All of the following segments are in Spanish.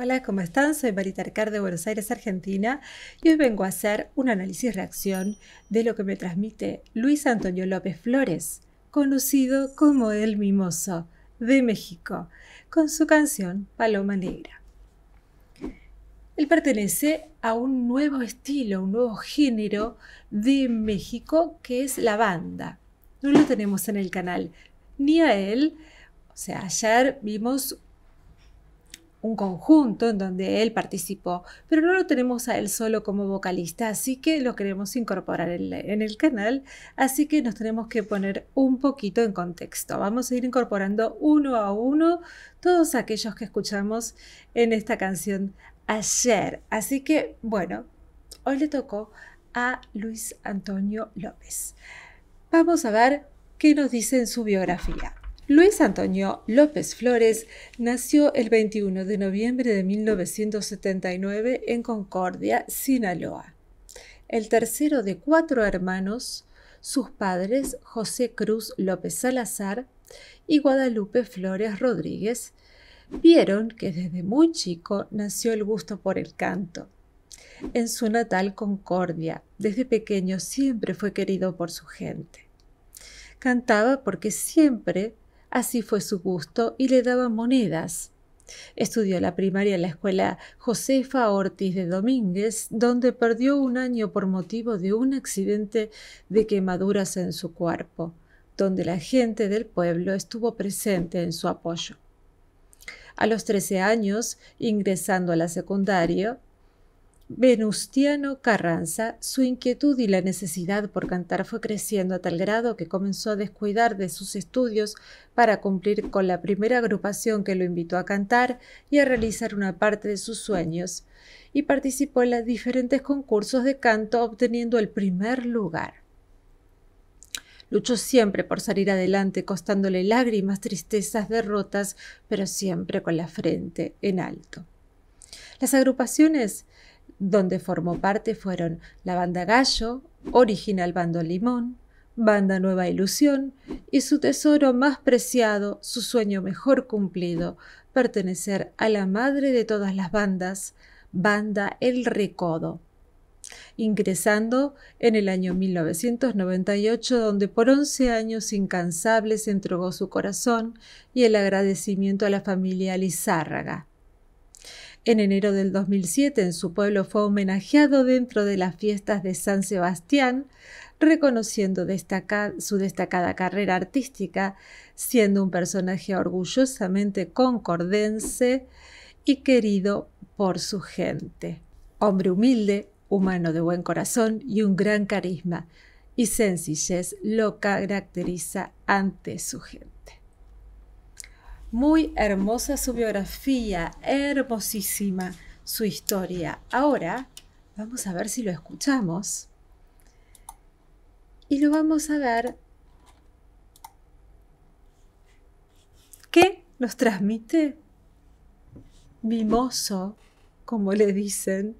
Hola, ¿cómo están? Soy Marita Arcar de Buenos Aires, Argentina, y hoy vengo a hacer un análisis-reacción de lo que me transmite Luis Antonio López Flores, conocido como El Mimoso, de México, con su canción Paloma Negra. Él pertenece a un nuevo estilo, un nuevo género de México que es la banda. No lo tenemos en el canal, ni a él. O sea, ayer vimos un conjunto en donde él participó, pero no lo tenemos a él solo como vocalista, así que lo queremos incorporar en, el canal, así que nos tenemos que poner un poquito en contexto. Vamos a ir incorporando uno a uno todos aquellos que escuchamos en esta canción ayer. Así que, bueno, hoy le tocó a Luis Antonio López. Vamos a ver qué nos dice en su biografía. Luis Antonio López Flores nació el 21 de noviembre de 1979 en Concordia, Sinaloa. El tercero de cuatro hermanos, sus padres José Cruz López Salazar y Guadalupe Flores Rodríguez, vieron que desde muy chico nació el gusto por el canto. En su natal Concordia, desde pequeño siempre fue querido por su gente. Cantaba porque siempre Así fue su gusto y le daban monedas. Estudió la primaria en la escuela Josefa Ortiz de Domínguez, donde perdió un año por motivo de un accidente de quemaduras en su cuerpo, donde la gente del pueblo estuvo presente en su apoyo. A los 13 años, ingresando a la secundaria, Venustiano Carranza, su inquietud y la necesidad por cantar fue creciendo a tal grado que comenzó a descuidar de sus estudios para cumplir con la primera agrupación que lo invitó a cantar y a realizar una parte de sus sueños, y participó en los diferentes concursos de canto obteniendo el primer lugar. Luchó siempre por salir adelante, costándole lágrimas, tristezas, derrotas, pero siempre con la frente en alto. Las agrupaciones donde formó parte fueron la banda Gallo, original Bando Limón, Banda Nueva Ilusión y su tesoro más preciado, su sueño mejor cumplido, pertenecer a la madre de todas las bandas, Banda El Recodo. Ingresando en el año 1998, donde por 11 años incansables entregó su corazón y el agradecimiento a la familia Lizárraga en enero del 2007 en su pueblo fue homenajeado dentro de las fiestas de San Sebastián, reconociendo su destacada carrera artística, siendo un personaje orgullosamente concordense y querido por su gente. Hombre humilde, humano de buen corazón y un gran carisma y sencillez lo caracteriza ante su gente. Muy hermosa su biografía, hermosísima su historia. Ahora vamos a ver si lo escuchamos. Y lo vamos a ver qué nos transmite mimoso, como le dicen,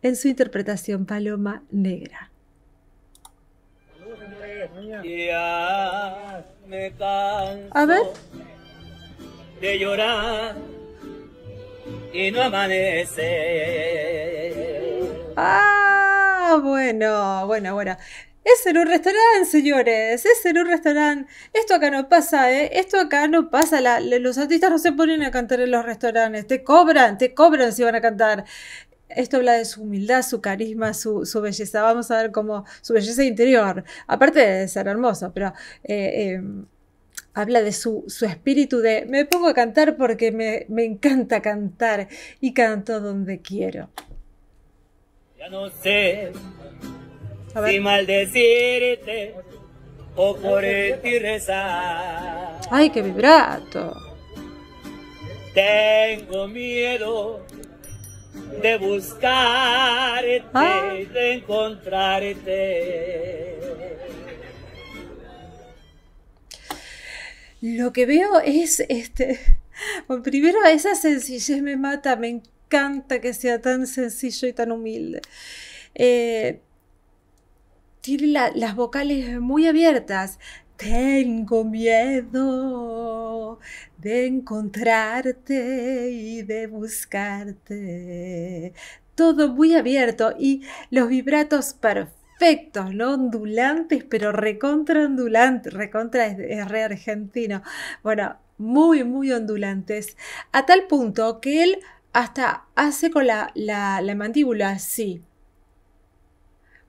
en su interpretación paloma negra. A ver. de llorar y no amanece. Ah, bueno, bueno, bueno. Es en un restaurante, señores. Es en un restaurante. Esto acá no pasa, ¿eh? Esto acá no pasa. los artistas no se ponen a cantar en los restaurantes. Te cobran, te cobran si van a cantar. Esto habla de su humildad, su carisma, su, belleza. Vamos a ver cómo su belleza interior, aparte de ser hermosa, pero eh, eh, habla de su, espíritu de me pongo a cantar porque me, me encanta cantar y canto donde quiero. Ya no sé si maldecirte o por ti rezar. Ay, qué vibrato. Tengo miedo de buscarte, ah. de encontrarte. Lo que veo es este. primero, esa sencillez me mata, me encanta que sea tan sencillo y tan humilde. Eh, tiene las vocales muy abiertas. Tengo miedo de encontrarte y de buscarte. Todo muy abierto y los vibratos perfectos, ¿no? Ondulantes, pero recontra ondulantes, recontra re argentino. Bueno, muy, muy ondulantes, a tal punto que él hasta hace con la mandíbula así,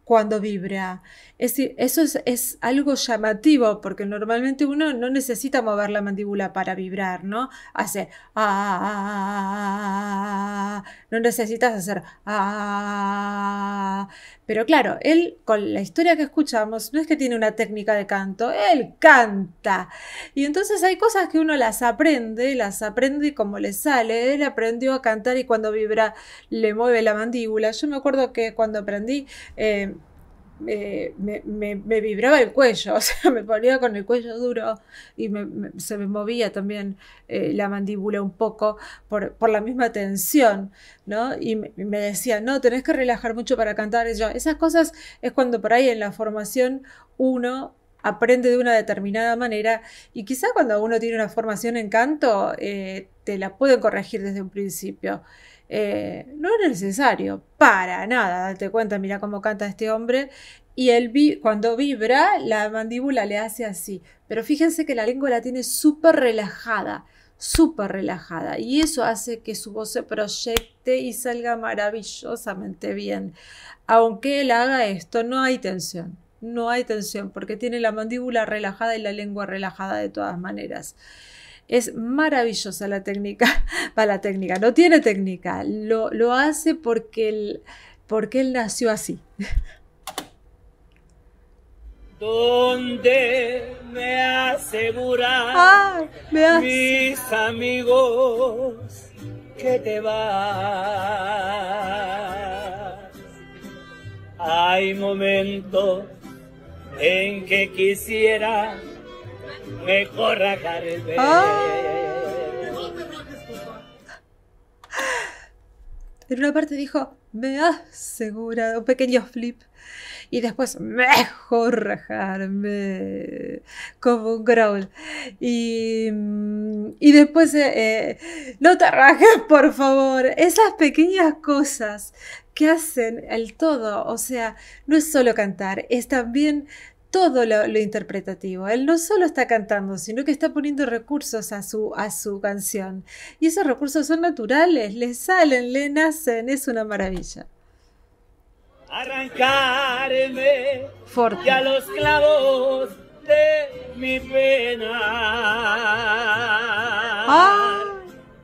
cuando vibra. Es decir, eso es, algo llamativo, porque normalmente uno no necesita mover la mandíbula para vibrar, ¿no? Hace ah, no necesitas hacer ah. Pero claro, él con la historia que escuchamos no es que tiene una técnica de canto, él canta. Y entonces hay cosas que uno las aprende, las aprende y como le sale. Él aprendió a cantar y cuando vibra le mueve la mandíbula. Yo me acuerdo que cuando aprendí... Eh, eh, me, me, vibraba el cuello, o sea, me ponía con el cuello duro y se me movía también eh, la mandíbula un poco por, la misma tensión, ¿no? Y me, decía, no, tenés que relajar mucho para cantar. esas cosas es cuando por ahí en la formación uno aprende de una determinada manera y quizá cuando uno tiene una formación en canto eh, te la pueden corregir desde un principio. Eh, no es necesario, para nada, date cuenta, mira cómo canta este hombre. Y él vi cuando vibra, la mandíbula le hace así. Pero fíjense que la lengua la tiene súper relajada, súper relajada. Y eso hace que su voz se proyecte y salga maravillosamente bien. Aunque él haga esto, no hay tensión. No hay tensión porque tiene la mandíbula relajada y la lengua relajada de todas maneras. Es maravillosa la técnica, para la técnica, no tiene técnica, lo, hace porque él, porque él nació así. Donde me aseguran mis amigos que te vas. Hay momentos en que quisiera me por favor. Ah. En una parte dijo, me asegura un pequeño flip. Y después, mejor rajarme, como un growl. Y, mm, después, eh, eh, no te rajes, por favor. Esas pequeñas cosas que hacen el todo. O sea, no es solo cantar, es también todo lo, interpretativo. Él no solo está cantando, sino que está poniendo recursos a su, a su canción. Y esos recursos son naturales, le salen, le nacen, es una maravilla. Arrancarme Forte. a los clavos de mi pena.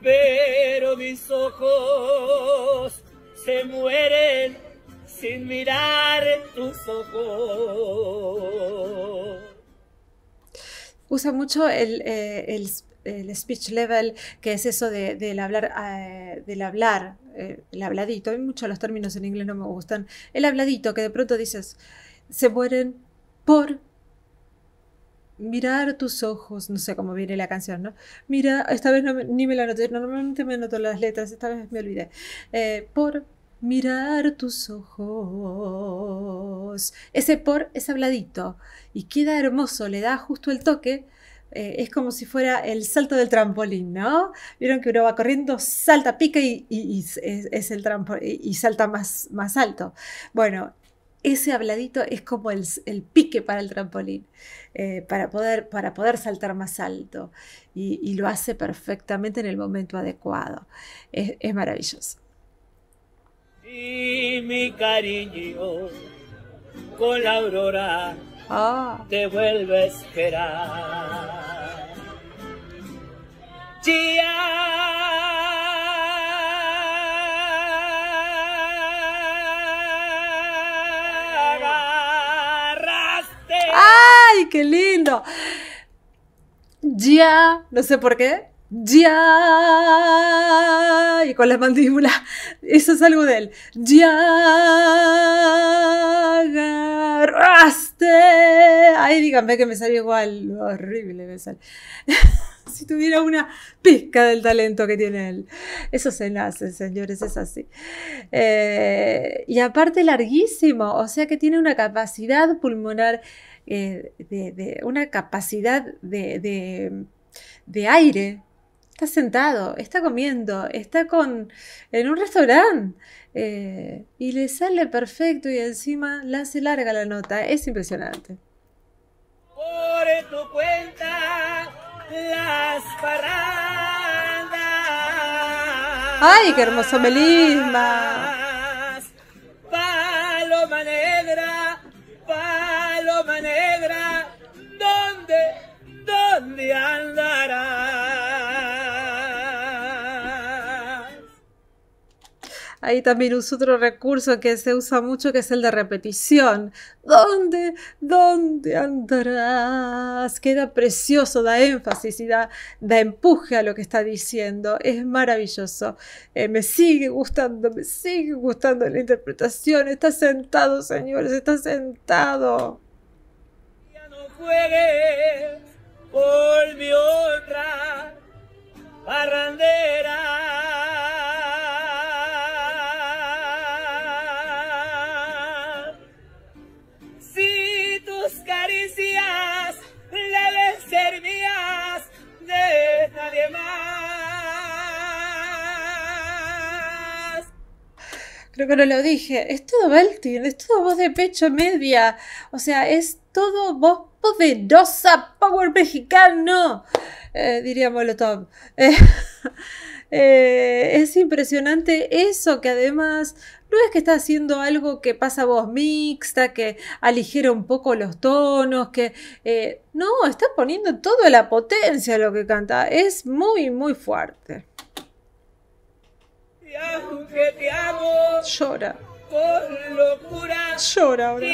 Pero mis ojos se mueren sin mirar tus ojos. Usa mucho eh, el, speech level, que es eso del hablar, eh, hablar eh, el habladito. Hay muchos los términos en inglés no me gustan. El habladito, que de pronto dices, se mueren por mirar tus ojos, no sé cómo viene la canción, ¿no? Mira, esta vez ni me la anoté, normalmente me anoto las letras, esta vez me olvidé. por mirar tus ojos. Ese por es habladito y queda hermoso, le da justo el toque. Eh, es como si fuera el salto del trampolín, ¿no? Vieron que uno va corriendo, salta, pica y, es, el trampolín y salta más, más alto. Bueno, ese habladito es como el, pique para el trampolín, eh, para, poder, para poder saltar más alto. Y, lo hace perfectamente en el momento adecuado. es maravilloso. Y mi cariño con la aurora ah. te vuelve a esperar. agarraste. ¡Ay, qué lindo! Ya, no sé por qué, ya y con las mandíbula eso es algo de él ya agarraste ay díganme que me salió igual horrible me sale si tuviera una pizca del talento que tiene él eso se hace señores es así eh, y aparte larguísimo o sea que tiene una capacidad pulmonar eh, de, una capacidad de, de, de aire está sentado, está comiendo, está con, en un restaurante eh, y le sale perfecto y encima la hace larga la nota. Es impresionante. Por tu cuenta, las parrandas. ¡Ay, qué hermoso melisma! Paloma negra, paloma negra, ¿dónde, dónde andarás? Ahí también uso otro recurso que se usa mucho que es el de repetición. ¿Dónde, dónde andarás? Queda precioso, da énfasis y da, empuje a lo que está diciendo. Es maravilloso. Eh, me sigue gustando, me sigue gustando la interpretación. Está sentado, señores, está sentado. Ya no por mi otra barrandera ser de nadie más. Creo que no lo dije. Es todo belting, es todo voz de pecho media. O sea, es todo voz poderosa, power mexicano, eh, diría Molotov. Eh, Eh, es impresionante eso, que además no es que está haciendo algo que pasa voz mixta, que aligera un poco los tonos, que... Eh, no, está poniendo toda la potencia lo que canta. Es muy, muy fuerte. Llora. locura. Llora ahora.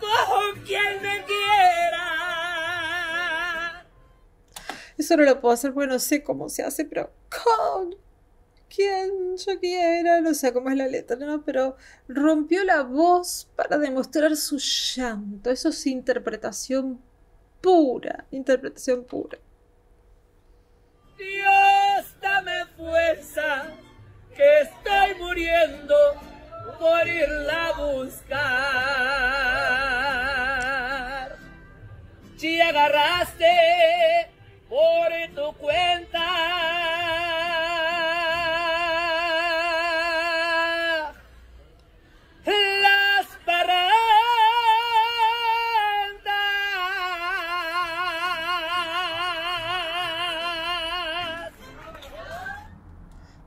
con quien me quiera. Eso no lo puedo hacer Bueno, sé cómo se hace, pero con quien yo quiera, no sé cómo es la letra, ¿no? Pero rompió la voz para demostrar su llanto. Eso es interpretación pura, interpretación pura. Dios, dame fuerza, que estoy muriendo por irla a buscar. Si agarraste por tu cuenta. Las parrandas.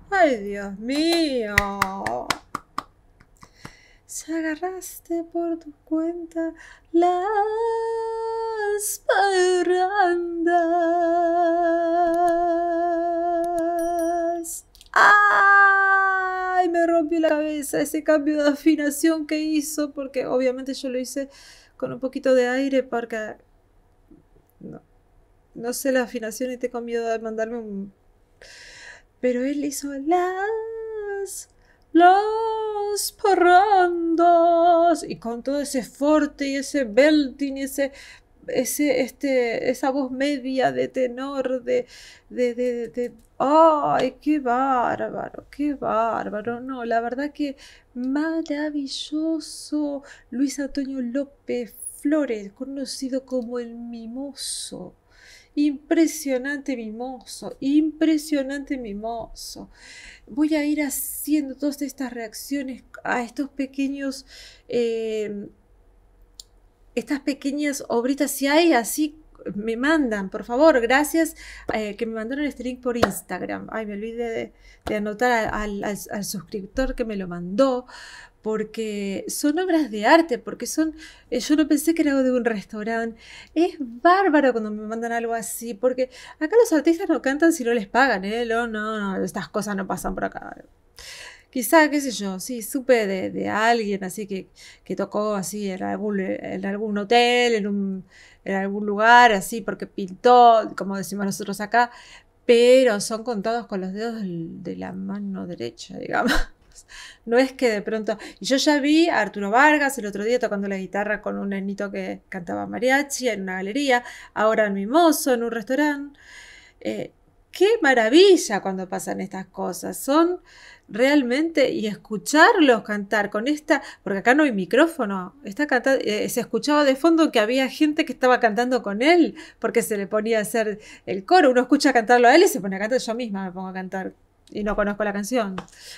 Ay, Dios mío agarraste por tu cuenta las parrandas. ¡Ay! Me rompió la cabeza ese cambio de afinación que hizo, porque obviamente yo lo hice con un poquito de aire porque no, no sé la afinación y tengo miedo de mandarme un... Pero él hizo las las parrandas y con todo ese forte y ese belting y ese ese, este, esa voz media de tenor, de, de, de, ¡ay, qué bárbaro, qué bárbaro! No, la verdad que maravilloso Luis Antonio López Flores, conocido como el Mimoso. Impresionante mimoso impresionante mimoso Voy a ir haciendo todas estas reacciones a estos pequeños... Eh, estas pequeñas obritas, si hay así me mandan, por favor, gracias eh, que me mandaron este link por Instagram. Ay, me olvidé de, anotar al, suscriptor que me lo mandó, porque son obras de arte, porque son, eh, yo no pensé que era algo de un restaurante. Es bárbaro cuando me mandan algo así, porque acá los artistas no cantan si no les pagan, ¿eh? No, no, no estas cosas no pasan por acá. Quizá, qué sé yo, sí, supe de, alguien así que, tocó así en algún, en algún hotel, en un, en algún lugar, así, porque pintó, como decimos nosotros acá, pero son contados con los dedos de la mano derecha, digamos. No es que de pronto. Y yo ya vi a Arturo Vargas el otro día tocando la guitarra con un nenito que cantaba mariachi en una galería, ahora en Mimoso, en un restaurante. Eh, qué maravilla cuando pasan estas cosas. Son realmente y escucharlos cantar con esta, porque acá no hay micrófono, Está eh, se escuchaba de fondo que había gente que estaba cantando con él, porque se le ponía a hacer el coro, uno escucha cantarlo a él y se pone a cantar, yo misma me pongo a cantar y no conozco la canción.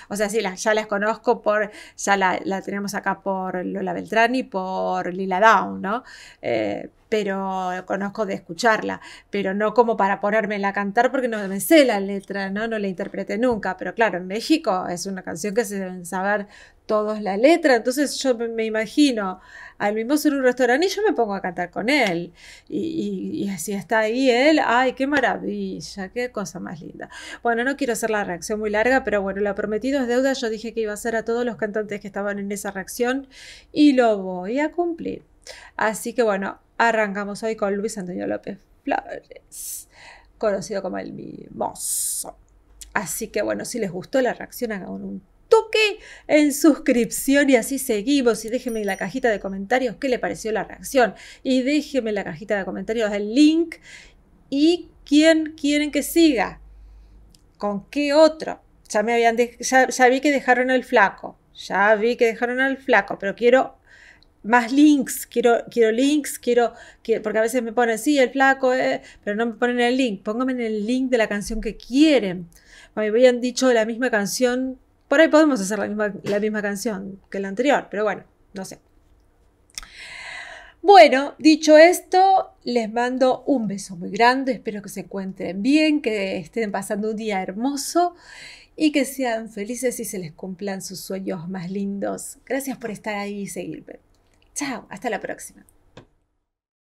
O sea, sí, ya las conozco por, ya la, tenemos acá por Lola Beltrán y por Lila Down, ¿no? Eh, pero conozco de escucharla, pero no como para ponérmela a cantar porque no me sé la letra, ¿no? No la interpreté nunca, pero claro, en México es una canción que se deben saber todos la letra, entonces yo me imagino al mismo en un restaurante y yo me pongo a cantar con él. Y, así está ahí él, ay, qué maravilla, qué cosa más linda. Bueno, no quiero hacer la reacción muy larga, pero bueno, la prometido es deuda, yo dije que iba a hacer a todos los cantantes que estaban en esa reacción y lo voy a cumplir. Así que bueno, arrancamos hoy con Luis Antonio López Flores, conocido como el mimoso. Así que bueno, si les gustó la reacción, hagan un toque en suscripción y así seguimos. Y déjenme en la cajita de comentarios qué le pareció la reacción. Y déjenme en la cajita de comentarios el link y quién quieren que siga. ¿Con qué otro? Ya, me habían ya, ya vi que dejaron el flaco. Ya vi que dejaron al flaco, pero quiero más links, quiero, quiero links, quiero, porque a veces me ponen, sí, el flaco, eh", pero no me ponen el link, pónganme en el link de la canción que quieren. Me habían dicho la misma canción por ahí podemos hacer la misma, canción que la anterior, pero bueno, no sé. Bueno, dicho esto, les mando un beso muy grande, espero que se encuentren bien, que estén pasando un día hermoso y que sean felices y se les cumplan sus sueños más lindos. Gracias por estar ahí y seguirme. Chao, hasta la próxima.